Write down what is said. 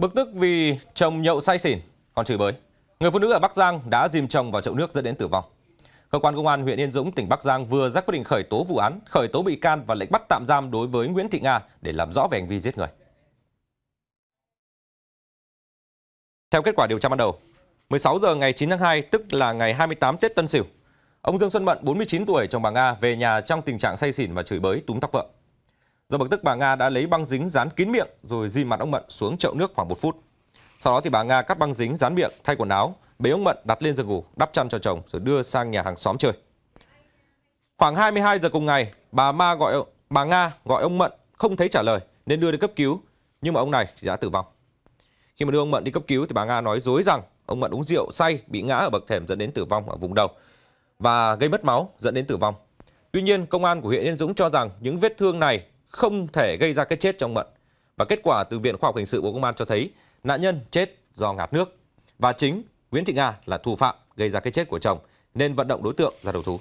Bực tức vì chồng nhậu say xỉn, còn chửi bới. Người phụ nữ ở Bắc Giang đã dìm chồng vào chậu nước dẫn đến tử vong. Cơ quan công an huyện Yên Dũng, tỉnh Bắc Giang vừa ra quyết định khởi tố vụ án, khởi tố bị can và lệnh bắt tạm giam đối với Nguyễn Thị Nga để làm rõ về hành vi giết người. Theo kết quả điều tra ban đầu, 16 giờ ngày 9 tháng 2, tức là ngày 28 Tết Tân Sửu, ông Dương Xuân Mận, 49 tuổi, chồng bà Nga về nhà trong tình trạng say xỉn và chửi bới túm tóc vợ. Do bực tức bà Nga đã lấy băng dính dán kín miệng rồi di mặt ông Mận xuống chậu nước khoảng một phút. Sau đó thì bà Nga cắt băng dính dán miệng, thay quần áo, bế ông Mận đặt lên giường ngủ, đắp chăn cho chồng rồi đưa sang nhà hàng xóm chơi. Khoảng 22 giờ cùng ngày, bà Ma gọi bà Nga gọi ông Mận không thấy trả lời nên đưa đi cấp cứu, nhưng mà ông này đã tử vong. Khi mà đưa ông Mận đi cấp cứu thì bà Nga nói dối rằng ông Mận uống rượu say bị ngã ở bậc thềm dẫn đến tử vong ở vùng đầu và gây mất máu dẫn đến tử vong. Tuy nhiên, công an của huyện Yên Dũng cho rằng những vết thương này không thể gây ra cái chết trong mận. Và kết quả từ Viện Khoa học Hình sự Bộ Công an cho thấy nạn nhân chết do ngạt nước và chính Nguyễn Thị Nga là thủ phạm gây ra cái chết của chồng nên vận động đối tượng ra đầu thú.